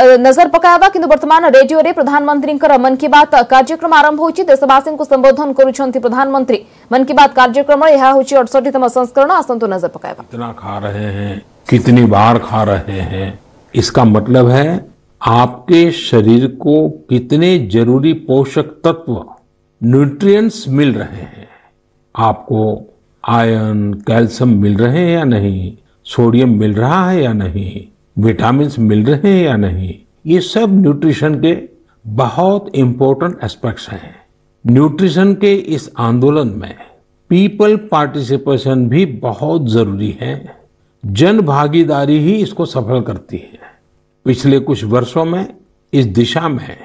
नजर पकावा किंतु वर्तमान रेडियो रे प्रधानमंत्री मन की बात कार्यक्रम आरंभ हो देशवासी को संबोधन कर प्रधानमंत्री मन की बात कार्यक्रम अड़सठीतम संस्करण आसंतु नजर पकावा खा रहे हैं कितनी बार खा रहे हैं इसका मतलब है आपके शरीर को कितने जरूरी पोषक तत्व न्यूट्रिय मिल रहे हैं आपको आयन कैल्सियम मिल रहे हैं या नहीं सोडियम मिल रहा है या नहीं विटामिन मिल रहे हैं या नहीं ये सब न्यूट्रिशन के बहुत इम्पोर्टेंट एस्पेक्ट्स हैं न्यूट्रिशन के इस आंदोलन में पीपल पार्टिसिपेशन भी बहुत जरूरी है जन भागीदारी ही इसको सफल करती है पिछले कुछ वर्षों में इस दिशा में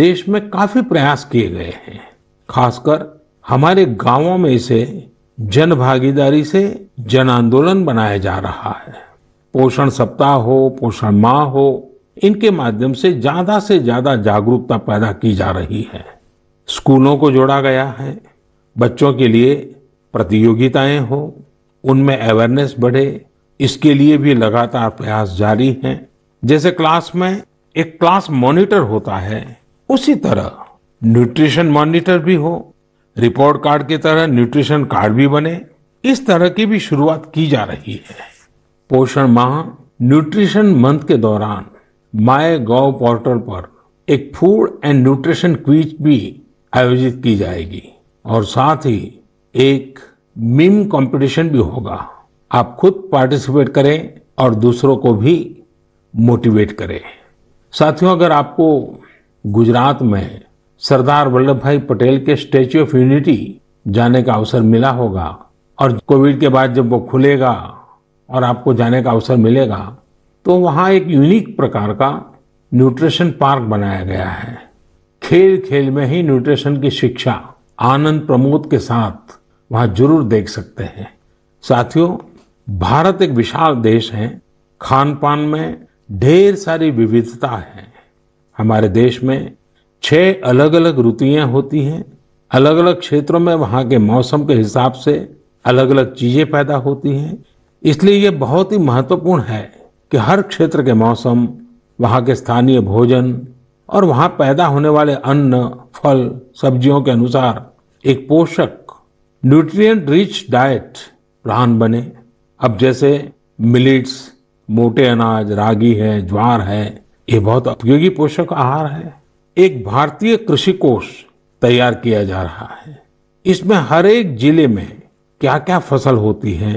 देश में काफी प्रयास किए गए हैं खासकर हमारे गांवों में इसे जन भागीदारी से जन आंदोलन बनाया जा रहा है पोषण सप्ताह हो पोषण माह हो इनके माध्यम से ज्यादा से ज्यादा जागरूकता पैदा की जा रही है स्कूलों को जोड़ा गया है बच्चों के लिए प्रतियोगिताएं हो उनमें अवेयरनेस बढ़े इसके लिए भी लगातार प्रयास जारी हैं जैसे क्लास में एक क्लास मॉनिटर होता है उसी तरह न्यूट्रिशन मॉनिटर भी हो रिपोर्ट कार्ड की तरह न्यूट्रिशन कार्ड भी बने इस तरह की भी शुरुआत की जा रही है पोषण माह न्यूट्रिशन मंथ के दौरान माय गोव पोर्टल पर एक फूड एंड न्यूट्रिशन क्विज भी आयोजित की जाएगी और साथ ही एक मीम कंपटीशन भी होगा आप खुद पार्टिसिपेट करें और दूसरों को भी मोटिवेट करें साथियों अगर आपको गुजरात में सरदार वल्लभ भाई पटेल के स्टेच्यू ऑफ यूनिटी जाने का अवसर मिला होगा और कोविड के बाद जब वो खुलेगा और आपको जाने का अवसर मिलेगा तो वहाँ एक यूनिक प्रकार का न्यूट्रिशन पार्क बनाया गया है खेल खेल में ही न्यूट्रिशन की शिक्षा आनंद प्रमोद के साथ वहाँ जरूर देख सकते हैं साथियों भारत एक विशाल देश है खान पान में ढेर सारी विविधता है हमारे देश में छह अलग अलग ऋतुएं होती हैं अलग अलग क्षेत्रों में वहाँ के मौसम के हिसाब से अलग अलग चीज़ें पैदा होती हैं इसलिए ये बहुत ही महत्वपूर्ण है कि हर क्षेत्र के मौसम वहां के स्थानीय भोजन और वहां पैदा होने वाले अन्न फल सब्जियों के अनुसार एक पोषक न्यूट्रिएंट रिच डाइट प्लान बने अब जैसे मिलिट्स मोटे अनाज रागी है ज्वार है ये बहुत उपयोगी पोषक आहार है एक भारतीय कृषि कोष तैयार किया जा रहा है इसमें हर एक जिले में क्या क्या फसल होती है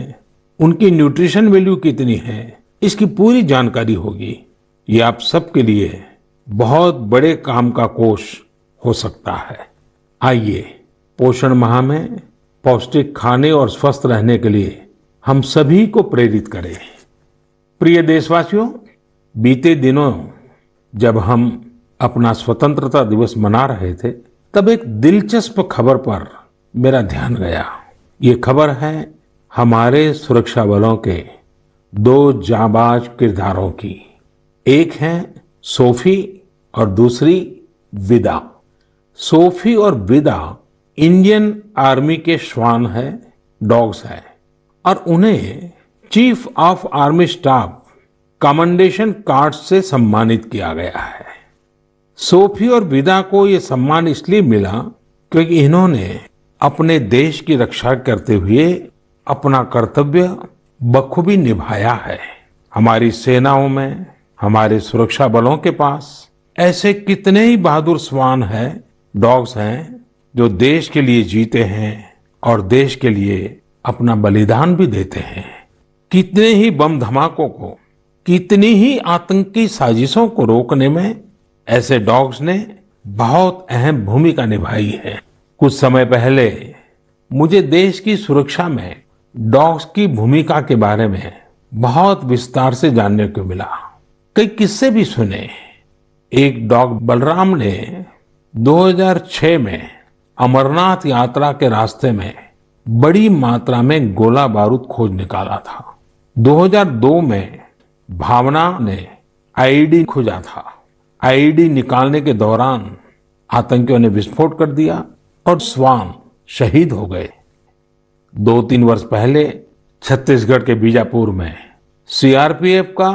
उनकी न्यूट्रिशन वैल्यू कितनी है इसकी पूरी जानकारी होगी ये आप सबके लिए बहुत बड़े काम का कोष हो सकता है आइए पोषण माह में पौष्टिक खाने और स्वस्थ रहने के लिए हम सभी को प्रेरित करें प्रिय देशवासियों बीते दिनों जब हम अपना स्वतंत्रता दिवस मना रहे थे तब एक दिलचस्प खबर पर मेरा ध्यान गया ये खबर है हमारे सुरक्षा बलों के दो जाबाज किरदारों की एक है सोफी और दूसरी विदा सोफी और विदा इंडियन आर्मी के श्वान है डॉग्स है और उन्हें chief of army staff commendation card से सम्मानित किया गया है सोफी और विदा को ये सम्मान इसलिए मिला क्योंकि इन्होंने अपने देश की रक्षा करते हुए अपना कर्तव्य बखूबी निभाया है हमारी सेनाओं में हमारे सुरक्षा बलों के पास ऐसे कितने ही बहादुर स्वान हैं डॉग्स हैं जो देश के लिए जीते हैं और देश के लिए अपना बलिदान भी देते हैं कितने ही बम धमाकों को कितनी ही आतंकी साजिशों को रोकने में ऐसे डॉग्स ने बहुत अहम भूमिका निभाई है कुछ समय पहले मुझे देश की सुरक्षा में डॉग्स की भूमिका के बारे में बहुत विस्तार से जानने को मिला कई किस्से भी सुने एक डॉग बलराम ने 2006 में अमरनाथ यात्रा के रास्ते में बड़ी मात्रा में गोला बारूद खोज निकाला था 2002 में भावना ने आईडी खोजा था आईडी निकालने के दौरान आतंकियों ने विस्फोट कर दिया और स्वाम शहीद हो गए दो तीन वर्ष पहले छत्तीसगढ़ के बीजापुर में सीआरपीएफ का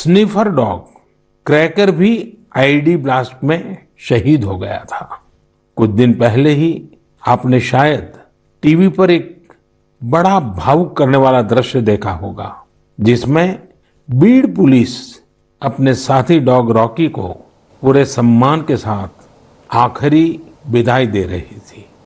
स्नीफर डॉग क्रैकर भी आईडी ब्लास्ट में शहीद हो गया था कुछ दिन पहले ही आपने शायद टीवी पर एक बड़ा भावुक करने वाला दृश्य देखा होगा जिसमें बीड़ पुलिस अपने साथी डॉग रॉकी को पूरे सम्मान के साथ आखिरी विदाई दे रही थी